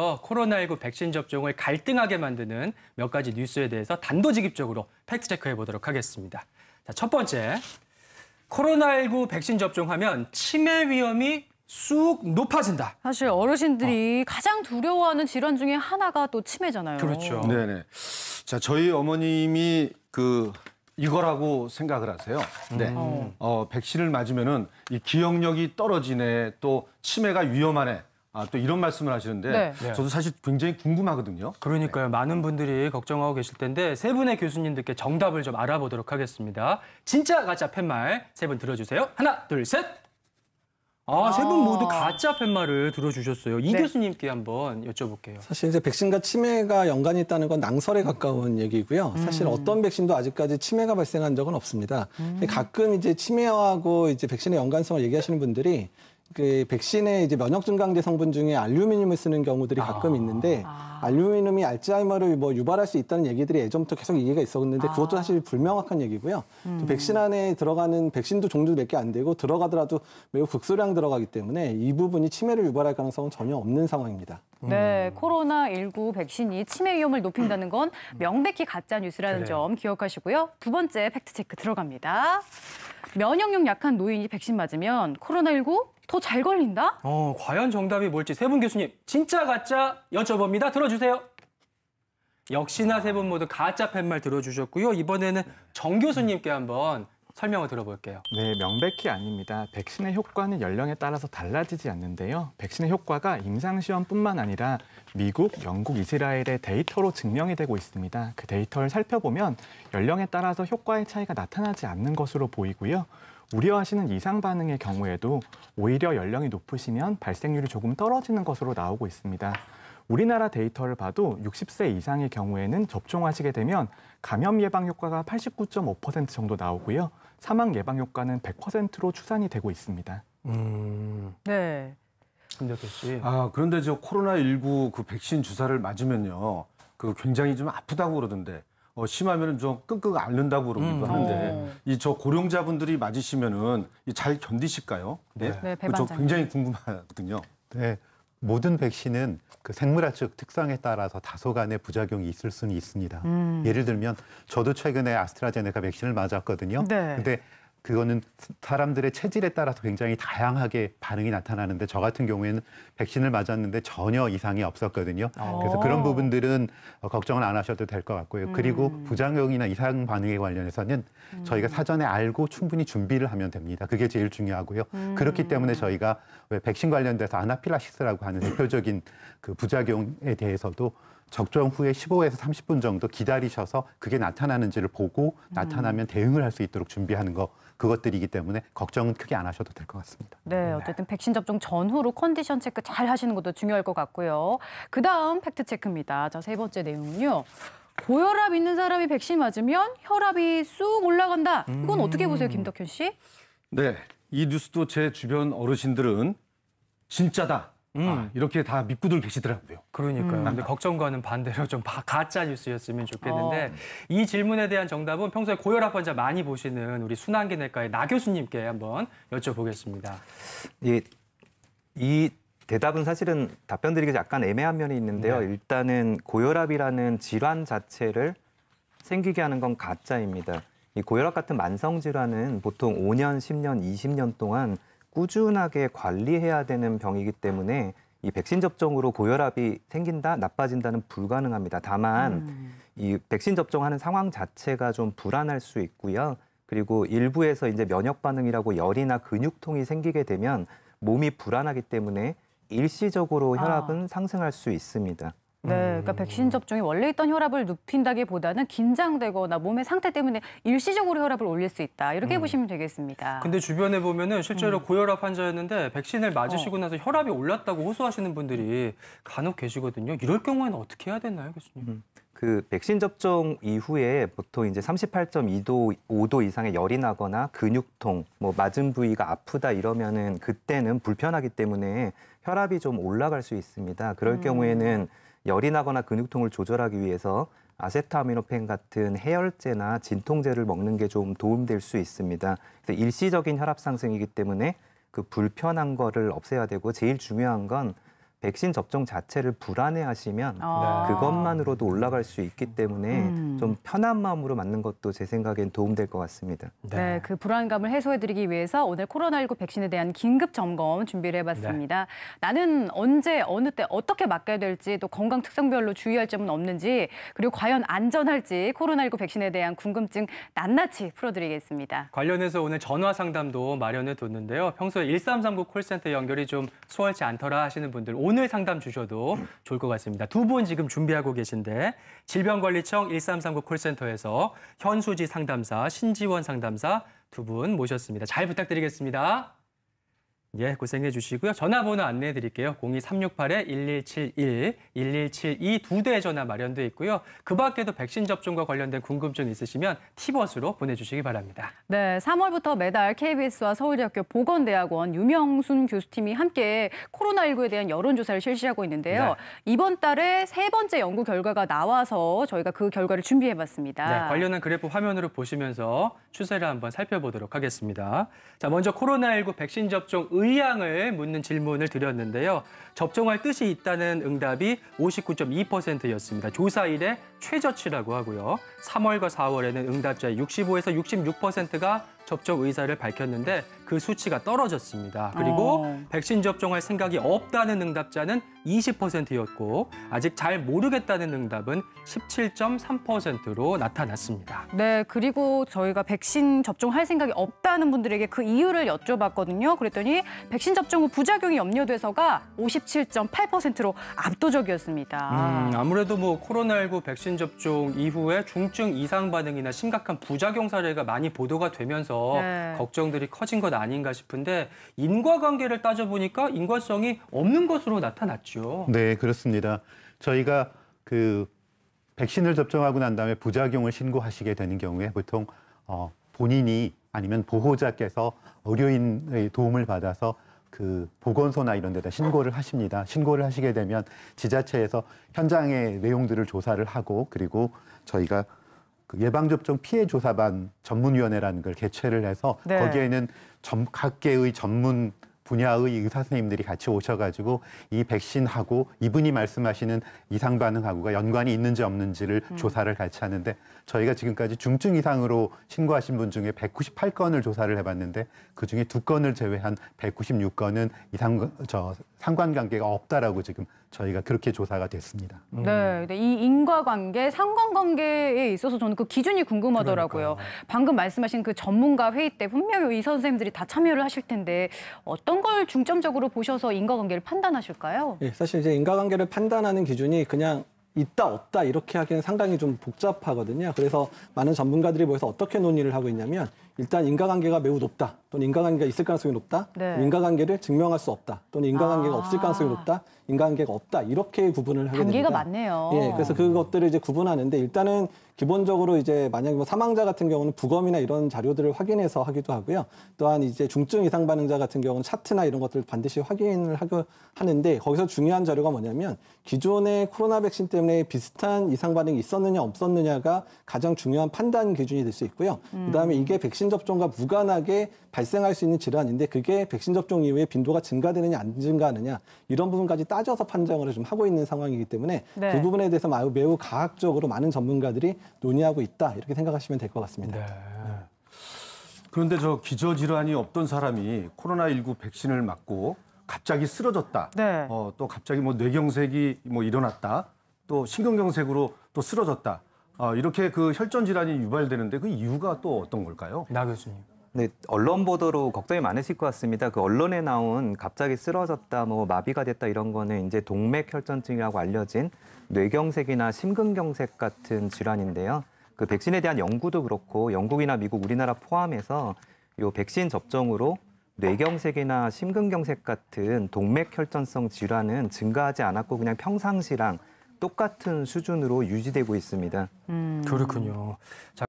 어, 코로나19 백신 접종을 갈등하게 만드는 몇 가지 뉴스에 대해서 단도직입적으로 팩트체크해 보도록 하겠습니다. 자, 첫 번째, 코로나19 백신 접종하면 치매 위험이 쑥 높아진다. 사실 어르신들이 어. 가장 두려워하는 질환 중에 하나가 또 치매잖아요. 그렇죠. 네네. 자, 저희 어머님이 그 이거라고 생각을 하세요. 네. 음. 어, 백신을 맞으면은 이 기억력이 떨어지네, 또 치매가 위험하네. 아, 또 이런 말씀을 하시는데 네. 네. 저도 사실 굉장히 궁금하거든요. 그러니까요. 네. 많은 분들이 걱정하고 계실 텐데 세 분의 교수님들께 정답을 좀 알아보도록 하겠습니다. 진짜 가짜 팻말 세 분 들어주세요. 하나, 둘, 셋. 아, 세 분 모두 아. 가짜 팻말을 들어주셨어요. 이 네. 교수님께 한번 여쭤볼게요. 사실 이제 백신과 치매가 연관이 있다는 건 낭설에 가까운 얘기고요. 음. 사실 어떤 백신도 아직까지 치매가 발생한 적은 없습니다. 음. 가끔 이제 치매하고 이제 백신의 연관성을 얘기하시는 분들이 그 백신의 이제 면역 증강제 성분 중에 알루미늄을 쓰는 경우들이 가끔 아. 있는데 아. 알루미늄이 알츠하이머를 뭐 유발할 수 있다는 얘기들이 예전부터 계속 얘기가 있었는데 아. 그것도 사실 불명확한 얘기고요. 음. 또 백신 안에 들어가는 백신도 종류 몇개 안 되고 들어가더라도 매우 극소량 들어가기 때문에 이 부분이 치매를 유발할 가능성은 전혀 없는 상황입니다. 네, 음. 코로나19 백신이 치매 위험을 높인다는 건 음. 명백히 가짜 뉴스라는 그래요. 점 기억하시고요. 두 번째 팩트 체크 들어갑니다. 면역력 약한 노인이 백신 맞으면 코로나19 더 잘 걸린다? 어, 과연 정답이 뭘지 세 분 교수님 진짜 가짜 여쭤봅니다. 들어주세요. 역시나 세 분 모두 가짜 팻말 들어주셨고요. 이번에는 정 교수님께 한번 설명을 들어볼게요. 네, 명백히 아닙니다. 백신의 효과는 연령에 따라서 달라지지 않는데요. 백신의 효과가 임상시험뿐만 아니라 미국, 영국, 이스라엘의 데이터로 증명이 되고 있습니다. 그 데이터를 살펴보면 연령에 따라서 효과의 차이가 나타나지 않는 것으로 보이고요. 우려하시는 이상 반응의 경우에도 오히려 연령이 높으시면 발생률이 조금 떨어지는 것으로 나오고 있습니다. 우리나라 데이터를 봐도 60세 이상의 경우에는 접종하시게 되면 감염 예방 효과가 89.5% 정도 나오고요. 사망 예방 효과는 100%로 추산이 되고 있습니다. 음. 네. 김덕 씨. 아, 그런데 저 코로나 19 그 백신 주사를 맞으면요. 그 굉장히 좀 아프다고 그러던데. 어, 심하면은 좀 끙끙 앓는다고 그러기도 음. 하는데 어. 이저 고령자분들이 맞으시면은 잘 견디실까요? 네. 네, 네저 그 굉장히 궁금하거든요. 네. 모든 백신은 그 생물학적 특성에 따라서 다소간의 부작용이 있을 수는 있습니다. 음. 예를 들면 저도 최근에 아스트라제네카 백신을 맞았거든요. 네. 근데 그거는 사람들의 체질에 따라서 굉장히 다양하게 반응이 나타나는데 저 같은 경우에는 백신을 맞았는데 전혀 이상이 없었거든요. 오. 어. 그래서 그런 부분들은 어, 걱정을 안 하셔도 될 것 같고요. 음. 그리고 부작용이나 이상 반응에 관련해서는 음. 저희가 사전에 알고 충분히 준비를 하면 됩니다. 그게 제일 중요하고요. 음. 그렇기 때문에 저희가 왜 백신 관련돼서 아나필라시스라고 하는 대표적인 그 부작용에 대해서도 적정 후에 15에서 30분 정도 기다리셔서 그게 나타나는지를 보고 나타나면 음. 대응을 할 수 있도록 준비하는 거 그것들이기 때문에 걱정은 크게 안 하셔도 될 것 같습니다. 네, 네. 어쨌든 네. 백신 접종 전후로 컨디션 체크 잘 하시는 것도 중요할 것 같고요. 그다음 팩트 체크입니다. 자, 세 번째 내용은요. 고혈압 있는 사람이 백신 맞으면 혈압이 쑥 올라간다. 이건 어떻게 음. 보세요, 김덕현 씨? 네, 이 뉴스도 제 주변 어르신들은 진짜다. 음. 아, 이렇게 다 믿고들 계시더라고요. 그러니까요. 음. 근데 걱정과는 반대로 좀 가짜 뉴스였으면 좋겠는데 어. 이 질문에 대한 정답은 평소에 고혈압 환자 많이 보시는 우리 순환기내과의 나 교수님께 한번 여쭤보겠습니다. 예, 이 대답은 사실은 답변드리기 약간 애매한 면이 있는데요. 네. 일단은 고혈압이라는 질환 자체를 생기게 하는 건 가짜입니다. 이 고혈압 같은 만성 질환은 보통 5년, 10년, 20년 동안 꾸준하게 관리해야 되는 병이기 때문에 이 백신 접종으로 고혈압이 생긴다, 나빠진다는 불가능합니다. 다만 음. 이 백신 접종하는 상황 자체가 좀 불안할 수 있고요. 그리고 일부에서 이제 면역 반응이라고 열이나 근육통이 생기게 되면 몸이 불안하기 때문에 일시적으로 아. 혈압은 아. 상승할 수 있습니다. 네, 음. 그러니까 백신 접종이 원래 있던 혈압을 눕힌다기보다는 긴장되거나 몸의 상태 때문에 일시적으로 혈압을 올릴 수 있다 이렇게 음. 보시면 되겠습니다. 근데 주변에 보면은 실제로 음. 고혈압 환자였는데 백신을 맞으시고 어. 나서 혈압이 올랐다고 호소하시는 분들이 간혹 계시거든요. 이럴 경우에는 어떻게 해야 되나요, 교수님? 음. 그 백신 접종 이후에 보통 이제 38.2도 5도 이상의 열이 나거나 근육통, 뭐 맞은 부위가 아프다 이러면은 그때는 불편하기 때문에 혈압이 좀 올라갈 수 있습니다. 그럴 음. 경우에는 열이 나거나 근육통을 조절하기 위해서 아세트아미노펜 같은 해열제나 진통제를 먹는 게 좀 도움될 수 있습니다. 그래서 일시적인 혈압 상승이기 때문에 그 불편한 거를 없애야 되고 제일 중요한 건 백신 접종 자체를 불안해하시면 아. 그것만으로도 올라갈 수 있기 때문에 음. 좀 편한 마음으로 맞는 것도 제 생각엔 도움될 것 같습니다. 네. 네, 그 불안감을 해소해드리기 위해서 오늘 코로나19 백신에 대한 긴급 점검 준비를 해봤습니다. 네. 나는 언제 어느 때 어떻게 맞게 될지 또 건강 특성별로 주의할 점은 없는지 그리고 과연 안전할지 코로나19 백신에 대한 궁금증 낱낱이 풀어드리겠습니다. 관련해서 오늘 전화 상담도 마련해뒀는데요. 평소에 1339 콜센터 연결이 좀 수월치 않더라 하시는 분들 오늘 상담 주셔도 좋을 것 같습니다. 두 분 지금 준비하고 계신데 질병관리청 1339 콜센터에서 현수지 상담사, 신지원 상담사 두 분 모셨습니다. 잘 부탁드리겠습니다. 예, 고생해 주시고요. 전화번호 안내해 드릴게요. 02368-1171, 1172 두 대 전화 마련돼 있고요. 그 밖에도 백신 접종과 관련된 궁금증 있으시면 티버스로 보내주시기 바랍니다. 네, 3월부터 매달 KBS와 서울대학교 보건대학원 유명순 교수팀이 함께 코로나19에 대한 여론조사를 실시하고 있는데요. 네. 이번 달에 세 번째 연구 결과가 나와서 저희가 그 결과를 준비해봤습니다. 네, 관련한 그래프 화면으로 보시면서 추세를 한번 살펴보도록 하겠습니다. 자, 먼저 코로나19 백신 접종 의향을 묻는 질문을 드렸는데요. 접종할 뜻이 있다는 응답이 59.2%였습니다. 조사 일의 최저치라고 하고요. 3월과 4월에는 응답자의 65에서 66%가 접촉 의사를 밝혔는데 그 수치가 떨어졌습니다. 그리고 어. 백신 접종할 생각이 없다는 응답자는 20%였고 아직 잘 모르겠다는 응답은 17.3%로 나타났습니다. 네, 그리고 저희가 백신 접종할 생각이 없다는 분들에게 그 이유를 여쭤봤거든요. 그랬더니 백신 접종 후 부작용이 염려돼서가 57.8%로 압도적이었습니다. 음, 아무래도 뭐 코로나19 백신 접종 이후에 중증 이상 반응이나 심각한 부작용 사례가 많이 보도가 되면서 네. 걱정들이 커진 것 아닌가 싶은데 인과관계를 따져보니까 인과성이 없는 것으로 나타났죠. 네, 그렇습니다. 저희가 그 백신을 접종하고 난 다음에 부작용을 신고하시게 되는 경우에 보통 어, 본인이 아니면 보호자께서 의료인의 도움을 받아서 그 보건소나 이런 데다 신고를 하십니다. 신고를 하시게 되면 지자체에서 현장의 내용들을 조사를 하고 그리고 저희가 그 예방접종 피해 조사반 전문위원회라는 걸 개최를 해서 네. 거기에는 점, 각계의 전문 분야의 의사 선생님들이 같이 오셔가지고 이 백신하고 이분이 말씀하시는 이상 반응하고가 연관이 있는지 없는지를 음. 조사를 같이 하는데 저희가 지금까지 중증 이상으로 신고하신 분 중에 198건을 조사를 해봤는데 그 중에 두 건을 제외한 196건은 이상 저 상관관계가 없다라고 지금 저희가 그렇게 조사가 됐습니다. 음. 네, 이 인과관계, 상관관계에 있어서 저는 그 기준이 궁금하더라고요. 그러니까요. 방금 말씀하신 그 전문가 회의 때 분명히 이 선생님들이 다 참여를 하실 텐데 어떤 걸 중점적으로 보셔서 인과관계를 판단하실까요? 예, 사실 이제 인과관계를 판단하는 기준이 그냥 있다 없다 이렇게 하기는 상당히 좀 복잡하거든요. 그래서 많은 전문가들이 모여서 어떻게 논의를 하고 있냐면 일단 인과관계가 매우 높다 또는 인과관계가 있을 가능성이 높다 네. 인과관계를 증명할 수 없다 또는 인과관계가 아. 없을 가능성이 높다 인과관계가 없다 이렇게 구분을 하게 됩니다. 단계가 많네요. 예, 그래서 그것들을 이제 구분하는데 일단은 기본적으로 이제 만약에 뭐 사망자 같은 경우는 부검이나 이런 자료들을 확인해서 하기도 하고요. 또한 이제 중증 이상 반응자 같은 경우는 차트나 이런 것들을 반드시 확인을 하고 하는데 거기서 중요한 자료가 뭐냐면 기존에 코로나 백신 때문에 비슷한 이상 반응이 있었느냐 없었느냐가 가장 중요한 판단 기준이 될 수 있고요. 음. 그다음에 이게 백신 접종과 무관하게 발생할 수 있는 질환인데 그게 백신 접종 이후에 빈도가 증가되느냐 안 증가하느냐 이런 부분까지 따져서 판정을 좀 하고 있는 상황이기 때문에 네. 그 부분에 대해서 매우 과학적으로 많은 전문가들이 논의하고 있다 이렇게 생각하시면 될 것 같습니다. 네. 네. 그런데 저 기저질환이 없던 사람이 코로나19 백신을 맞고 갑자기 쓰러졌다. 네. 어, 또 갑자기 뭐 뇌경색이 뭐 일어났다. 또 신경경색으로 또 쓰러졌다. 어, 이렇게 그 혈전 질환이 유발되는데 그 이유가 또 어떤 걸까요? 나 교수님. 네, 언론 보도로 걱정이 많으실 것 같습니다. 그 언론에 나온 갑자기 쓰러졌다, 뭐 마비가 됐다 이런 거는 이제 동맥혈전증이라고 알려진 뇌경색이나 심근경색 같은 질환인데요. 그 백신에 대한 연구도 그렇고 영국이나 미국, 우리나라 포함해서 요 백신 접종으로 뇌경색이나 심근경색 같은 동맥혈전성 질환은 증가하지 않았고 그냥 평상시랑 똑같은 수준으로 유지되고 있습니다. 음... 그렇군요. 자,